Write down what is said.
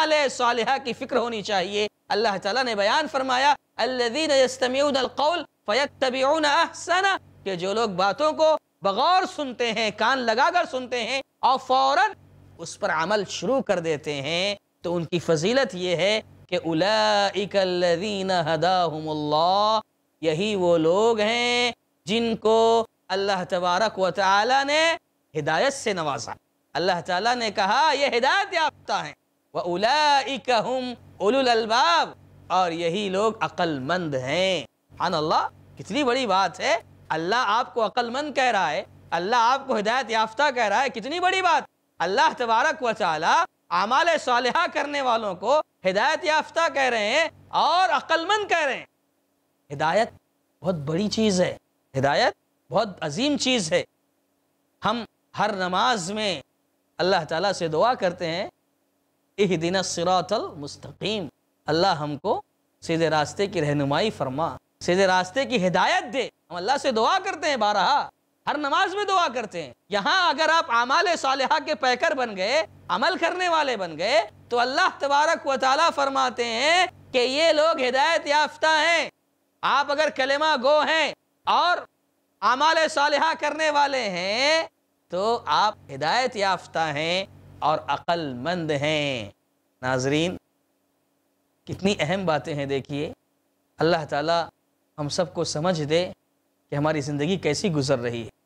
آل صالحہ کی فکر ہونی چاہیے اللہ تعالیٰ نے بیان فرمایا الَّذِينَ يَسْتَمِعُونَ الْقَوْلِ فَيَتَّبِعُونَ أَحْسَنَ کہ جو لوگ باتوں کو بغور سنتے ہیں کان لگا کر سنتے ہیں اور فوراً اس پر عمل شروع کر دیتے ہیں تو ان کی فضیلت یہ ہے کہ اُلَائِكَ الَّذِينَ هَدَاهُمُ اللَّهِ یہی وہ لوگ ہیں جن کو اللہ تبارک و تعالی نے ہدایت سے نوازا اللہ تعالیٰ نے کہا یہ ہدایت یافتہ ہیں اور یہی لوگ مند ہیں حان اللہ کتنی بڑی بات ہے اللہ آپ کو مند کہہ رہا ہے اللہ آپ کو ہدایت یافتہ کہہ رہا ہے کتنی بڑی بات اللہ تبارک و تعالی عمال صالحہ کرنے والوں کو ہدایت یافتہ کہہ رہے ہیں اور مند کہہ رہے ہیں ہدایت بہت بڑی چیز ہے ہدایت بہت عظیم چیز ہے ہم ہر نماز میں اللہ تعالیٰ سے دعا کرتے ہیں دن سراۃ المستقیم اللہ ہم کو سیدھے راستے کی رہنمائی فرما سیدھے راستے کی ہدایت دے ہم اللہ سے دعا کرتے ہیں بارہا ہر نماز میں دعا کرتے ہیں یہاں اگر آپ اعمال صالحہ کے پیکر بن گئے عمل کرنے والے بن گئے تو اللہ تبارک و تعالیٰ فرماتے ہیں کہ یہ لوگ ہدایت یافتہ ہیں آپ اگر کلمہ گو ہیں اور اعمال صالحہ کرنے والے ہیں تو آپ ہدایت یافتہ ہیں اور عقل مند ہیں ناظرین کتنی اہم باتیں ہیں دیکھیے اللہ تعالیٰ ہم سب کو سمجھ دے کہ ہماری زندگی کیسی گزر رہی ہے